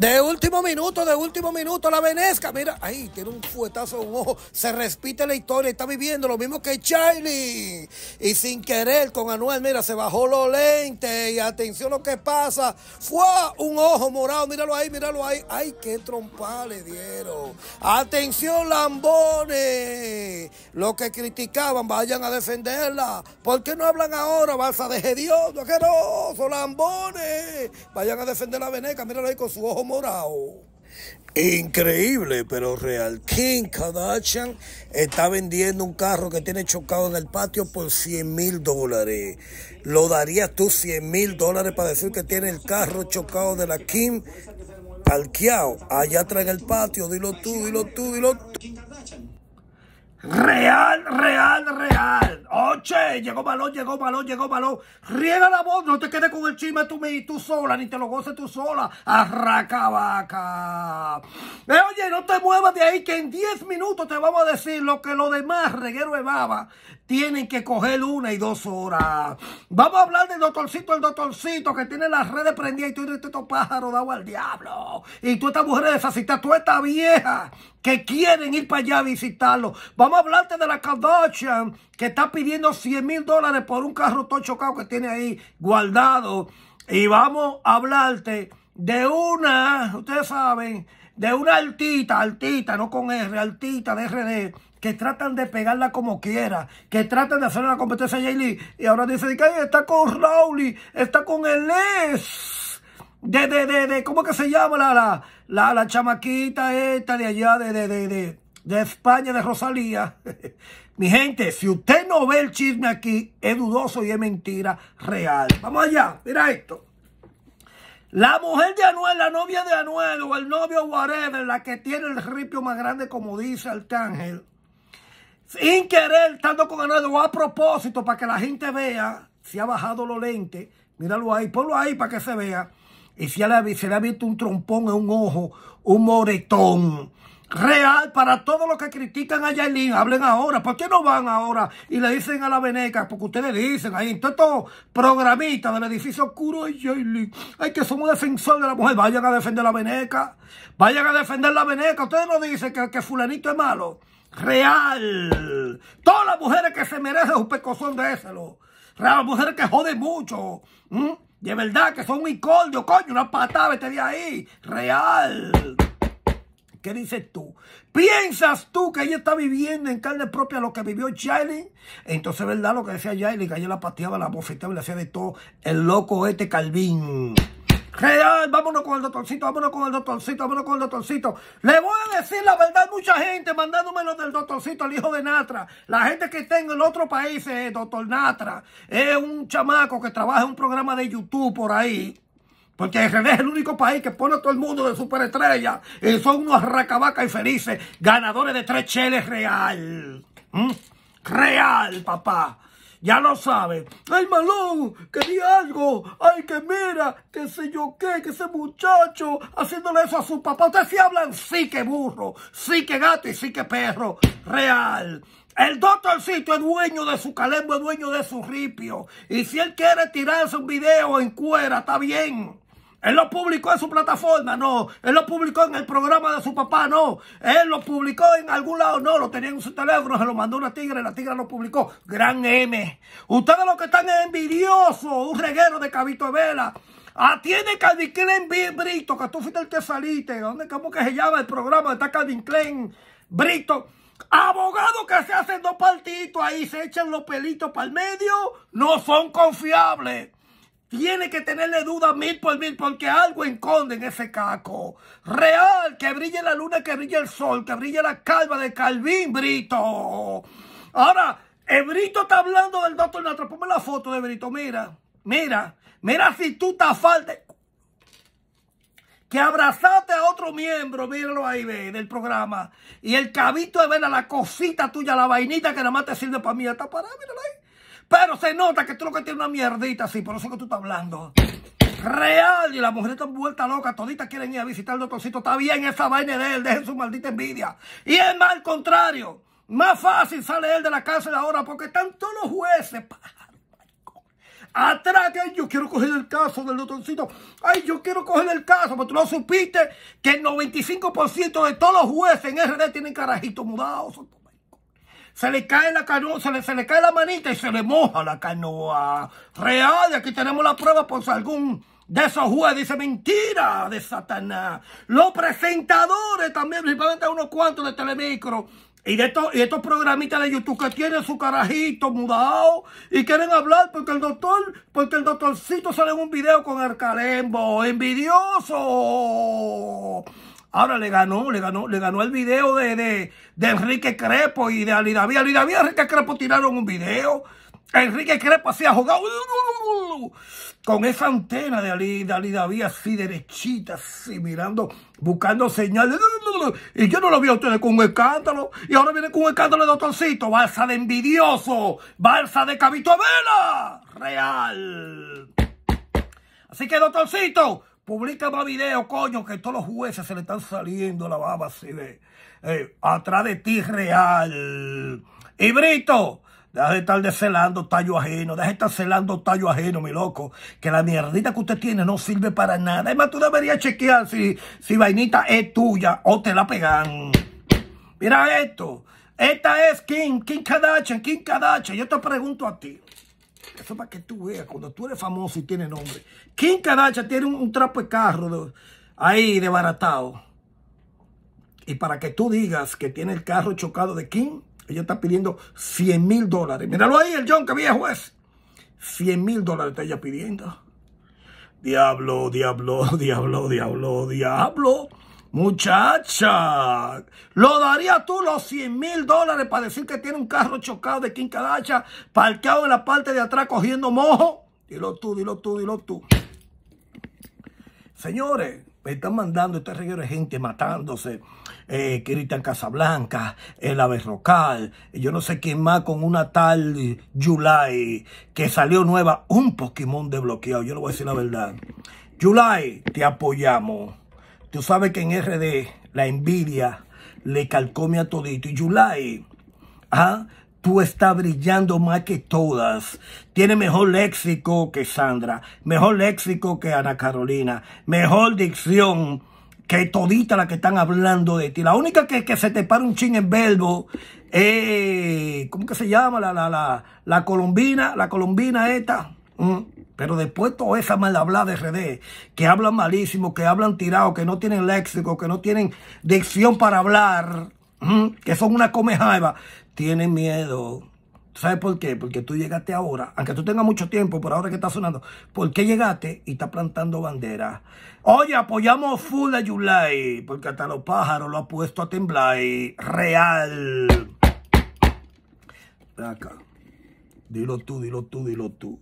De último minuto, de último minuto, la Venezca, Mira, ahí tiene un fuetazo en un ojo. Se respite la historia. Está viviendo lo mismo que Charlie. Y sin querer, con Anuel, mira, se bajó los lentes. Y atención lo que pasa. Fue un ojo morado. Míralo ahí, míralo ahí. Ay, qué trompa le dieron. Atención, Lambones. Los que criticaban, vayan a defenderla. ¿Por qué no hablan ahora? Vas a dejar Dios, no, lambones. Vayan a defender la veneca, mírala ahí con su ojo morado. Increíble, pero real. King Kardashian está vendiendo un carro que tiene chocado en el patio por 100 mil dólares. ¿Lo darías tú 100 mil dólares para decir que tiene el carro chocado de la Kim parqueado allá atrás en el patio? Dilo tú, dilo tú, dilo tú. Real, real, real. Oche, llegó balón, llegó balón, llegó balón. Riega la voz, no te quedes con el chisme tú, tú sola, ni te lo goces tú sola. Arraca vaca. Eh, oye, no te muevas de ahí, que en 10 minutos te vamos a decir lo que lo demás reguero de baba tienen que coger una y dos horas. Vamos a hablar del doctorcito, el doctorcito que tiene las redes prendidas y tú eres estos pájaros dado al diablo. Y tú estas mujeres cita, tú estas viejas que quieren ir para allá a visitarlo. Vamos a hablarte de la Kardashian que está pidiendo 100 mil dólares por un carro todo chocado que tiene ahí guardado. Y vamos a hablarte de una, ustedes saben, de una altita, altita, no con R, altita de RD que tratan de pegarla como quiera, que tratan de hacerle la competencia a Jaylee y ahora dice que está con Rowley, está con el ex, De, de, de, de, ¿cómo que se llama la, la, la, chamaquita esta de allá, de, de, de, de, España, de Rosalía? Mi gente, si usted no ve el chisme aquí, es dudoso y es mentira real. Vamos allá, mira esto. La mujer de Anuel, la novia de Anuel o el novio whatever, la que tiene el ripio más grande como dice Arcángel, sin querer, estando con ganado a propósito para que la gente vea si ha bajado los lentes. Míralo ahí, ponlo ahí para que se vea. Y si se le ha visto un trompón en un ojo, un moretón. Real para todos los que critican a Yailin, hablen ahora. ¿Por qué no van ahora y le dicen a la Veneca? Porque ustedes dicen ahí, en todos estos programistas del edificio oscuro, ay Yailin, ay que somos defensores de la mujer, vayan a defender la Veneca, vayan a defender la Veneca. Ustedes no dicen que fulanito es malo real. Todas las mujeres que se merecen un pecozón de éselo. Real, mujeres que joden mucho. De verdad que son un incordio, coño, una patada, este de ahí. Real. ¿Qué dices tú? ¿Piensas tú que ella está viviendo en carne propia lo que vivió Jailin? Entonces, ¿verdad lo que decía Jailin? Que ella la pateaba, la y le hacía de todo el loco este Calvin. Real, vámonos con el doctorcito, vámonos con el doctorcito, vámonos con el doctorcito. Le voy a decir la verdad, mucha gente mandándome lo del doctorcito, el hijo de Natra. La gente que está en el otro país es eh, doctor Natra. Es un chamaco que trabaja en un programa de YouTube por ahí. Porque René es el único país que pone a todo el mundo de superestrella. Y son unos racabacas y felices, ganadores de tres cheles real. ¿Mm? Real, papá ya lo sabe. Ay, Malón, que di algo. Ay, que mira, que sé yo qué, que ese muchacho haciéndole eso a su papá. Ustedes sí hablan sí que burro, sí que gato y sí que perro. Real. El doctorcito es dueño de su calembo, es dueño de su ripio. Y si él quiere tirarse un video en cuera, está bien. Él lo publicó en su plataforma, no. Él lo publicó en el programa de su papá, no. Él lo publicó en algún lado, no. Lo tenía en su teléfono, se lo mandó una tigre, la tigre lo publicó. Gran M. Ustedes los que están envidiosos, un reguero de cabito vela. Atiende ah, Calvin Klein Brito, que tú fuiste el que saliste. ¿Dónde, ¿Cómo que se llama el programa? Está Calvin Klein Brito. Abogado que se hacen dos partitos ahí, se echan los pelitos para el medio, no son confiables. Tiene que tenerle duda mil por mil porque algo enconde en ese caco. Real, que brille la luna, que brille el sol, que brille la calva de Calvin Brito. Ahora, el Brito está hablando del doctor Natra. Ponme la foto de Brito, mira, mira, mira si tú te falta. Que abrazaste a otro miembro, míralo ahí, ve, del programa. Y el cabito de ver a la cosita tuya, la vainita que nada más te sirve para mí, está parada, míralo ahí. Pero se nota que tú lo que tienes una mierdita así, por eso que tú estás hablando. Real, y la mujer están vuelta loca, toditas quieren ir a visitar al doctorcito. Está bien esa vaina de él, dejen su maldita envidia. Y es más al contrario, más fácil sale él de la cárcel ahora porque están todos los jueces. Atrás que yo quiero coger el caso del doctorcito. Ay, yo quiero coger el caso. Pero tú no supiste que el 95% de todos los jueces en RD tienen carajitos mudados se le cae la canoa, se le, cae la manita y se le moja la canoa. Real, y aquí tenemos la prueba por si algún de esos jueces dice mentira de Satanás. Los presentadores también, principalmente unos cuantos de Telemicro, y de, estos, y estos programitas de YouTube que tienen su carajito mudado y quieren hablar porque el doctor, porque el doctorcito sale en un video con el calembo, envidioso. Ahora le ganó, le ganó, le ganó el video de, Enrique Crepo y de Alidavía. David y Enrique Crepo tiraron un video. Enrique Crepo ha jugado ¡uh, uh, uh, con esa antena de Ali, de así derechita, así mirando, buscando señales. Y yo no lo vi a ustedes con un escándalo. Y ahora viene con un escándalo de doctorcito. Balsa de envidioso. Balsa de cabito vela. Real. Así que, doctorcito, Publica más videos, coño, que todos los jueces se le están saliendo la baba así de... Eh, atrás de ti real. Y Brito, deja de estar descelando tallo ajeno, deja de estar celando tallo ajeno, mi loco. Que la mierdita que usted tiene no sirve para nada. Es más, tú deberías chequear si, si vainita es tuya o te la pegan. Mira esto. Esta es Kim, Kim Kardashian, Kim Kardashian. Yo te pregunto a ti eso para que tú veas, cuando tú eres famoso y tienes nombre. Kim Kardashian tiene un, trapo de carro de, ahí desbaratado. Y para que tú digas que tiene el carro chocado de Kim, ella está pidiendo 100 mil dólares. Míralo ahí, el John, que viejo es. 100 mil dólares está ella pidiendo. Diablo, diablo, diablo, diablo, diablo. Muchacha, ¿lo darías tú los 100 mil dólares para decir que tiene un carro chocado de quincadacha parqueado en la parte de atrás cogiendo mojo? Dilo tú, dilo tú, dilo tú. Señores, me están mandando este reguero de gente matándose. Eh, en Casablanca, el Averrocal, yo no sé quién más con una tal Yulai que salió nueva, un Pokémon desbloqueado. Yo le voy a decir la verdad. Yulai, te apoyamos. Tú sabes que en RD la envidia le calcome a todito. Y Yulai, ¿ah? tú estás brillando más que todas. Tiene mejor léxico que Sandra, mejor léxico que Ana Carolina, mejor dicción que todita la que están hablando de ti. La única que, que se te para un chin en verbo es ¿cómo que se llama? La, la, la, la colombina, la colombina esta. Mm. Pero después toda esa mal de RD, que hablan malísimo, que hablan tirado, que no tienen léxico, que no tienen dicción para hablar, que son una comejaiva, tienen miedo. ¿Sabes por qué? Porque tú llegaste ahora, aunque tú tengas mucho tiempo, por ahora que está sonando, ¿por qué llegaste y está plantando bandera? Oye, apoyamos full a Yulay, porque hasta los pájaros lo ha puesto a temblar. Real. acá. Dilo tú, dilo tú, dilo tú.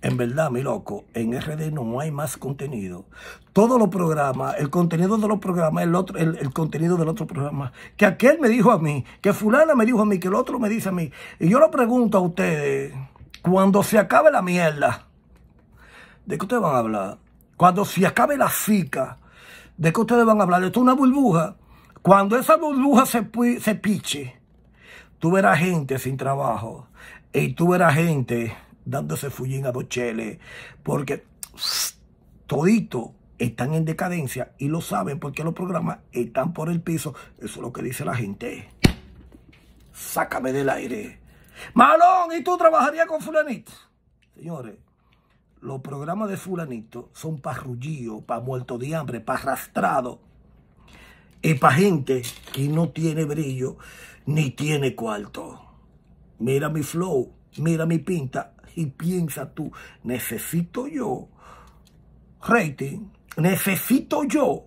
En verdad, mi loco, en RD no hay más contenido. Todos los programas, el contenido de los programas, el, otro, el, contenido del otro programa, que aquel me dijo a mí, que fulana me dijo a mí, que el otro me dice a mí. Y yo lo pregunto a ustedes, cuando se acabe la mierda, ¿de qué ustedes van a hablar? Cuando se acabe la cica, ¿de qué ustedes van a hablar? Esto es una burbuja. Cuando esa burbuja se, se piche, tú verás gente sin trabajo y tú verás gente dándose Fullín a cheles. porque todito están en decadencia y lo saben porque los programas están por el piso. Eso es lo que dice la gente. Sácame del aire. Malón, ¿y tú trabajarías con fulanito? Señores, los programas de fulanito son para rullío, para muerto de hambre, para arrastrado. Y para gente que no tiene brillo ni tiene cuarto. Mira mi flow. Mira mi pinta y piensa tú, necesito yo rating, necesito yo.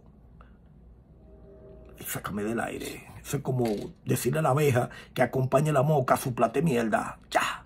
Y sácame del aire. Eso es como decirle a la abeja que acompañe la moca a su plate mierda. Ya.